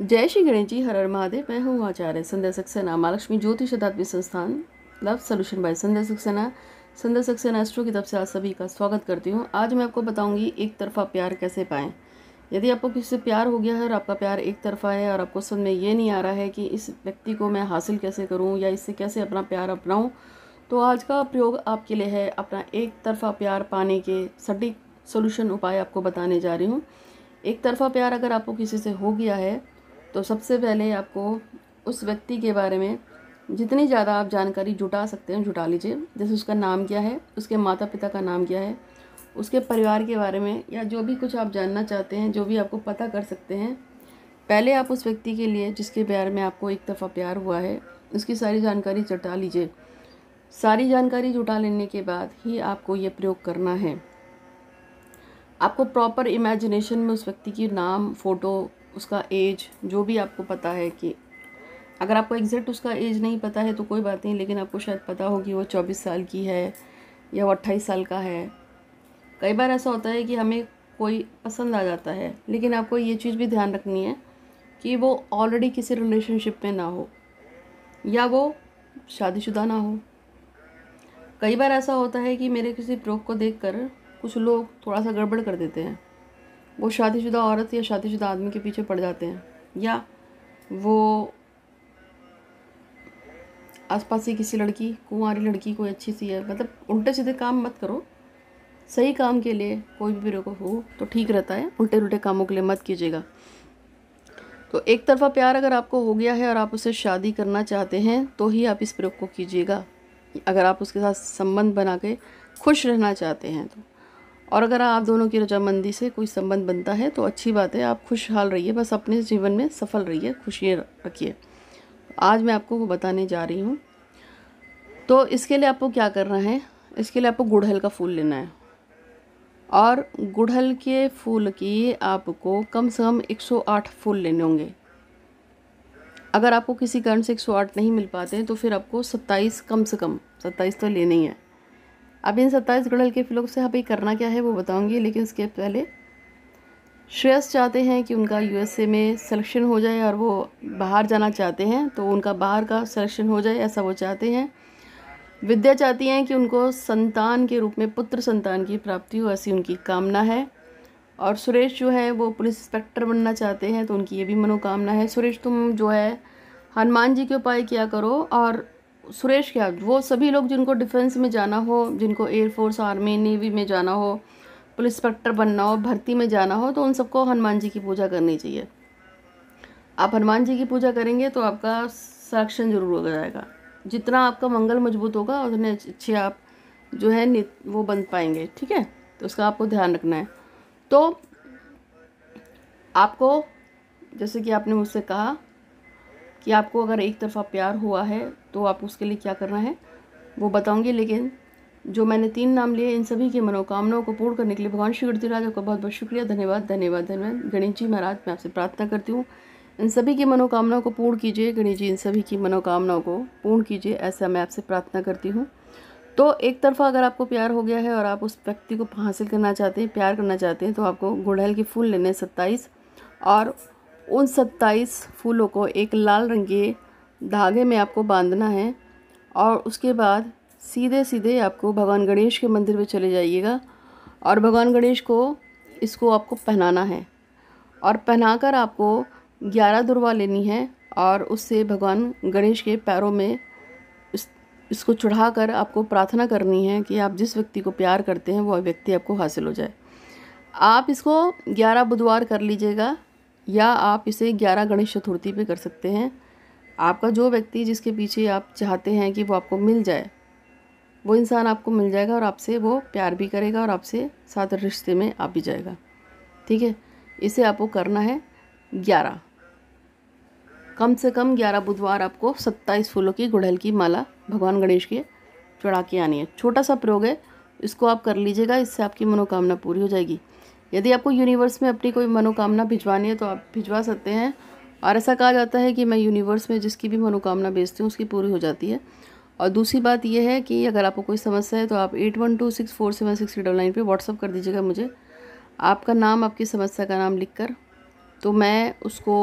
जय श्री गणेश जी हर हर महादेव मैं हूँ आचार्य संध्या Saxena Mahalakshmi Jyotish Adhyatmik Sansthan love solution by Sandhya Saxena Sandhya Saxena astro की तरफ से आप सभी का स्वागत करती हूँ आज मैं आपको बताऊँगी एक तरफा प्यार कैसे पाएँ यदि आपको किसी से प्यार हो गया है और आपका प्यार एक तरफा है और आपको समझ में ये नहीं आ रहा है कि इस व्यक्ति को मैं हासिल कैसे करूँ या इससे कैसे अपना प्यार अपनाऊँ तो आज का प्रयोग आपके लिए है अपना एक तरफा प्यार पाने के सटीक सोल्यूशन उपाय आपको बताने जा रही हूँ एक तरफा प्यार अगर आपको किसी से हो गया है तो सबसे पहले आपको उस व्यक्ति के बारे में जितनी ज़्यादा आप जानकारी जुटा सकते हैं जुटा लीजिए जैसे उसका नाम क्या है उसके माता पिता का नाम क्या है उसके परिवार के बारे में या जो भी कुछ आप जानना चाहते हैं जो भी आपको पता कर सकते हैं पहले आप उस व्यक्ति के लिए जिसके प्यार में आपको एक दफ़ा प्यार हुआ है उसकी सारी जानकारी जुटा लीजिए सारी जानकारी जुटा लेने के बाद ही आपको ये प्रयोग करना है आपको प्रॉपर इमेजिनेशन में उस व्यक्ति की नाम फ़ोटो उसका एज जो भी आपको पता है कि अगर आपको एग्जैक्ट उसका एज नहीं पता है तो कोई बात नहीं लेकिन आपको शायद पता हो कि वो चौबीस साल की है या वो अट्ठाईस साल का है कई बार ऐसा होता है कि हमें कोई पसंद आ जाता है लेकिन आपको ये चीज़ भी ध्यान रखनी है कि वो ऑलरेडी किसी रिलेशनशिप में ना हो या वो शादीशुदा ना हो कई बार ऐसा होता है कि मेरे किसी ब्लॉग को देखकर कुछ लोग थोड़ा सा गड़बड़ कर देते हैं वो शादीशुदा औरत या शादीशुदा आदमी के पीछे पड़ जाते हैं या वो आसपास ही किसी लड़की कुंवारी लड़की कोई अच्छी सी है मतलब उल्टे सीधे काम मत करो सही काम के लिए कोई भी रोको हो तो ठीक रहता है उल्टे उल्टे कामों के लिए मत कीजिएगा तो एक तरफा प्यार अगर आपको हो गया है और आप उससे शादी करना चाहते हैं तो ही आप इस प्रयोग को कीजिएगा अगर आप उसके साथ संबंध बना के खुश रहना चाहते हैं तो और अगर आप दोनों की रजामंदी से कोई संबंध बनता है तो अच्छी बात है आप खुशहाल रहिए बस अपने जीवन में सफल रहिए खुशियाँ रखिए आज मैं आपको बताने जा रही हूँ तो इसके लिए आपको क्या करना है इसके लिए आपको गुड़हल का फूल लेना है और गुड़हल के फूल की आपको कम से कम 108 फूल लेने होंगे अगर आपको किसी कारण से 108 नहीं मिल पाते हैं तो फिर आपको 27 कम से कम 27 तो लेने ही है अब इन सत्ताईस गुड़ल के फ्लोक से अभी करना क्या है वो बताऊंगी लेकिन उसके पहले श्रेयस चाहते हैं कि उनका यूएसए में सिलेक्शन हो जाए और वो बाहर जाना चाहते हैं तो उनका बाहर का सिलेक्शन हो जाए ऐसा वो चाहते हैं विद्या चाहती हैं कि उनको संतान के रूप में पुत्र संतान की प्राप्ति हो ऐसी उनकी कामना है और सुरेश जो है वो पुलिस इंस्पेक्टर बनना चाहते हैं तो उनकी ये भी मनोकामना है सुरेश तुम जो है हनुमान जी के उपाय किया करो और सुरेश क्या वो सभी लोग जिनको डिफेंस में जाना हो जिनको एयरफोर्स आर्मी नेवी में जाना हो पुलिस इंस्पेक्टर बनना हो भर्ती में जाना हो तो उन सबको हनुमान जी की पूजा करनी चाहिए आप हनुमान जी की पूजा करेंगे तो आपका संरक्षण जरूर हो जाएगा जितना आपका मंगल मजबूत होगा उतने अच्छे आप जो है वो बन पाएंगे ठीक है तो उसका आपको ध्यान रखना है तो आपको जैसे कि आपने मुझसे कहा कि आपको अगर एक तरफा प्यार हुआ है तो आप उसके लिए क्या करना है वो बताऊंगी लेकिन जो मैंने तीन नाम लिए इन सभी की मनोकामनाओं को पूर्ण करने के लिए भगवान श्री गणतीराज आपका बहुत बहुत शुक्रिया धन्यवाद धन्यवाद धन्यवाद गणेश जी महाराज मैं आपसे प्रार्थना करती हूँ इन सभी की मनोकामनाओं को पूर्ण कीजिए गणेश जी इन सभी की मनोकामनाओं को पूर्ण कीजिए ऐसा मैं आपसे प्रार्थना करती हूँ तो एक तरफा अगर आपको प्यार हो गया है और आप उस व्यक्ति को हासिल करना चाहते हैं प्यार करना चाहते हैं तो आपको गुड़हल के फूल लेने सत्ताईस और उन सत्ताईस फूलों को एक लाल रंग के धागे में आपको बांधना है और उसके बाद सीधे सीधे आपको भगवान गणेश के मंदिर में चले जाइएगा और भगवान गणेश को इसको आपको पहनाना है और पहनाकर आपको ग्यारह दुर्वा लेनी है और उससे भगवान गणेश के पैरों में इस, इसको चढ़ाकर आपको प्रार्थना करनी है कि आप जिस व्यक्ति को प्यार करते हैं वह व्यक्ति आपको हासिल हो जाए आप इसको ग्यारह बुधवार कर लीजिएगा या आप इसे ग्यारह गणेश चतुर्थी पे कर सकते हैं आपका जो व्यक्ति जिसके पीछे आप चाहते हैं कि वो आपको मिल जाए वो इंसान आपको मिल जाएगा और आपसे वो प्यार भी करेगा और आपसे साथ रिश्ते में आ भी जाएगा ठीक है इसे आपको करना है ग्यारह कम से कम ग्यारह बुधवार आपको सत्ताईस फूलों की गुड़हल की माला भगवान गणेश के चढ़ा के आनी है छोटा सा प्रयोग है इसको आप कर लीजिएगा इससे आपकी मनोकामना पूरी हो जाएगी यदि आपको यूनिवर्स में अपनी कोई मनोकामना भिजवानी है तो आप भिजवा सकते हैं और ऐसा कहा जाता है कि मैं यूनिवर्स में जिसकी भी मनोकामना भेजती हूँ उसकी पूरी हो जाती है और दूसरी बात यह है कि अगर आपको कोई समस्या है तो आप eight one two six four seven six double nine पर व्हाट्सअप कर दीजिएगा मुझे आपका नाम आपकी समस्या का नाम लिख कर तो मैं उसको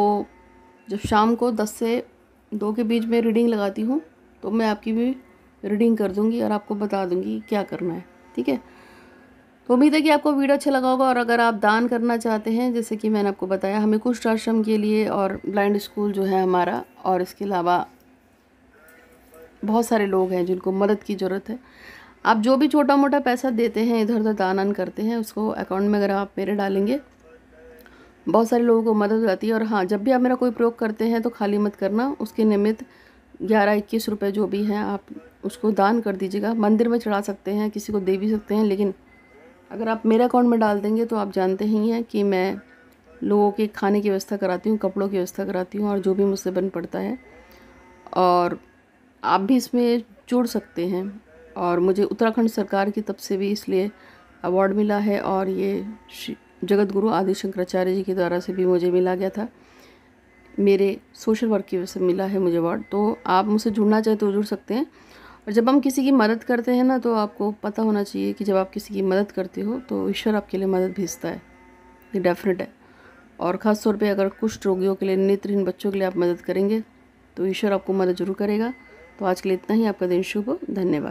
जब शाम को दस से दो के बीच में रीडिंग लगाती हूँ तो मैं आपकी भी रीडिंग कर दूँगी और आपको बता दूँगी क्या करना है ठीक है उम्मीद है कि आपको वीडियो अच्छा लगा होगा और अगर आप दान करना चाहते हैं जैसे कि मैंने आपको बताया हमें कुछ आश्रम के लिए और ब्लाइंड स्कूल जो है हमारा और इसके अलावा बहुत सारे लोग हैं जिनको मदद की ज़रूरत है आप जो भी छोटा मोटा पैसा देते हैं इधर उधर दान आन करते हैं उसको अकाउंट में अगर आप मेरे डालेंगे बहुत सारे लोगों को मदद हो जाती है और हाँ जब भी आप मेरा कोई प्रयोग करते हैं तो खाली मत करना उसके निमित्त ग्यारह इक्कीस रुपये जो भी हैं आप उसको दान कर दीजिएगा मंदिर में चढ़ा सकते हैं किसी को दे भी सकते हैं लेकिन अगर आप मेरे अकाउंट में डाल देंगे तो आप जानते ही हैं कि मैं लोगों के खाने की व्यवस्था कराती हूँ कपड़ों की व्यवस्था कराती हूँ और जो भी मुझसे बन पड़ता है और आप भी इसमें जुड़ सकते हैं और मुझे उत्तराखंड सरकार की तरफ से भी इसलिए अवार्ड मिला है और ये जगत गुरु आदि शंकराचार्य जी के द्वारा से भी मुझे मिला गया था मेरे सोशल वर्क की वजह से मिला है मुझे अवार्ड तो आप मुझसे जुड़ना चाहें तो जुड़ सकते हैं और जब हम किसी की मदद करते हैं ना तो आपको पता होना चाहिए कि जब आप किसी की मदद करते हो तो ईश्वर आपके लिए मदद भेजता है ये डेफिनेट है और ख़ास तौर पे अगर कुष्ठ रोगियों के लिए नेत्रहीन बच्चों के लिए आप मदद करेंगे तो ईश्वर आपको मदद जरूर करेगा तो आज के लिए इतना ही आपका दिन शुभ धन्यवाद